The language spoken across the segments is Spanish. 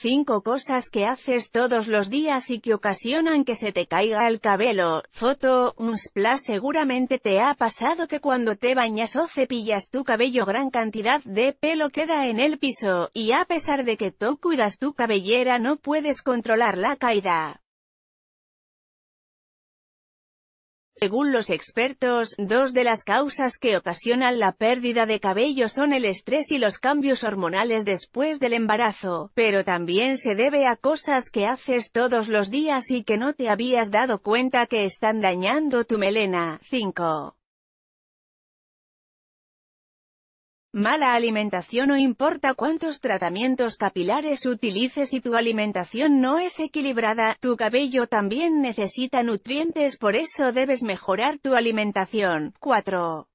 5 cosas que haces todos los días y que ocasionan que se te caiga el cabello. Foto, un splash seguramente te ha pasado que cuando te bañas o cepillas tu cabello gran cantidad de pelo queda en el piso, y a pesar de que tú cuidas tu cabellera no puedes controlar la caída. Según los expertos, dos de las causas que ocasionan la pérdida de cabello son el estrés y los cambios hormonales después del embarazo, pero también se debe a cosas que haces todos los días y que no te habías dado cuenta que están dañando tu melena. 5. Mala alimentación No importa cuántos tratamientos capilares utilices si tu alimentación no es equilibrada, tu cabello también necesita nutrientes por eso debes mejorar tu alimentación. 4.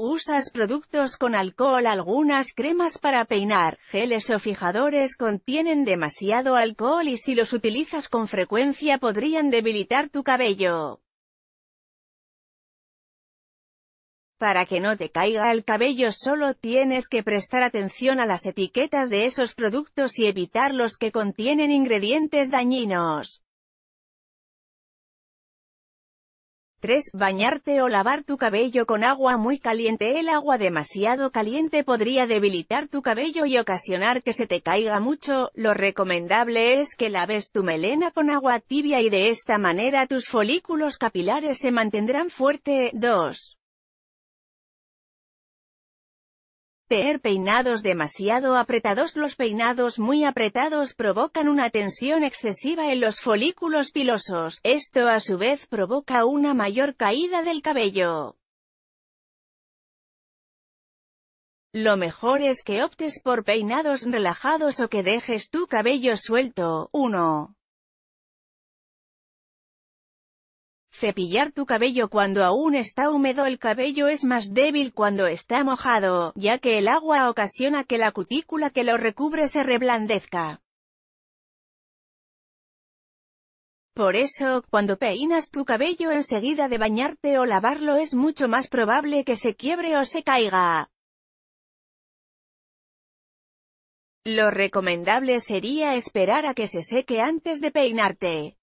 Usas productos con alcohol Algunas cremas para peinar, geles o fijadores contienen demasiado alcohol y si los utilizas con frecuencia podrían debilitar tu cabello. Para que no te caiga el cabello solo tienes que prestar atención a las etiquetas de esos productos y evitar los que contienen ingredientes dañinos. 3. Bañarte o lavar tu cabello con agua muy caliente. El agua demasiado caliente podría debilitar tu cabello y ocasionar que se te caiga mucho. Lo recomendable es que laves tu melena con agua tibia y de esta manera tus folículos capilares se mantendrán fuerte. 2. Tener peinados demasiado apretados Los peinados muy apretados provocan una tensión excesiva en los folículos pilosos, esto a su vez provoca una mayor caída del cabello. Lo mejor es que optes por peinados relajados o que dejes tu cabello suelto. 1. Cepillar tu cabello cuando aún está húmedo El cabello es más débil cuando está mojado, ya que el agua ocasiona que la cutícula que lo recubre se reblandezca. Por eso, cuando peinas tu cabello enseguida de bañarte o lavarlo es mucho más probable que se quiebre o se caiga. Lo recomendable sería esperar a que se seque antes de peinarte.